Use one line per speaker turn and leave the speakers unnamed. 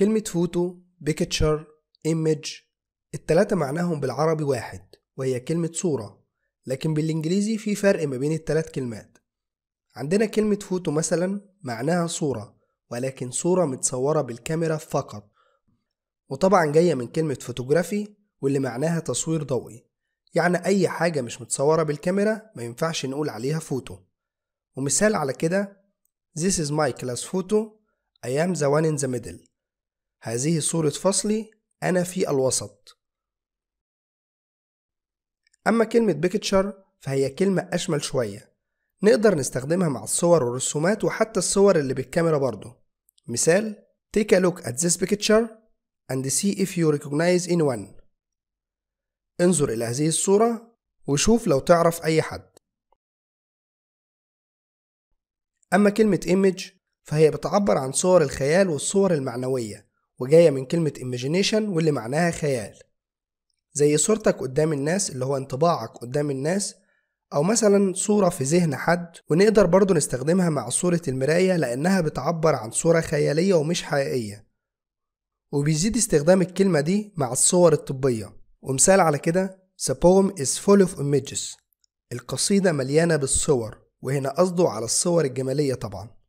كلمة فوتو بيكتشر إيمج التلاتة معناهم بالعربي واحد وهي كلمة صورة لكن بالإنجليزي في فرق ما بين التلات كلمات عندنا كلمة فوتو مثلا معناها صورة ولكن صورة متصورة بالكاميرا فقط وطبعا جاية من كلمة فوتوغرافي واللي معناها تصوير ضوئي يعني أي حاجة مش متصورة بالكاميرا ما ينفعش نقول عليها فوتو ومثال على كده This is my class photo I am the one in the middle هذه صورة فصلي أنا في الوسط أما كلمة بيكتشر فهي كلمة أشمل شوية نقدر نستخدمها مع الصور والرسومات وحتى الصور اللي بالكاميرا برضه مثال Take a look at this picture and see if you recognize anyone انظر إلى هذه الصورة وشوف لو تعرف أي حد أما كلمة image فهي بتعبر عن صور الخيال والصور المعنوية وجاية من كلمة imagination واللي معناها خيال زي صورتك قدام الناس اللي هو انطباعك قدام الناس أو مثلا صورة في ذهن حد ونقدر برضو نستخدمها مع صورة المراية لأنها بتعبر عن صورة خيالية ومش حقيقية وبيزيد استخدام الكلمة دي مع الصور الطبية ومثال على كده The poem is full of images القصيدة مليانة بالصور وهنا قصده على الصور الجمالية طبعا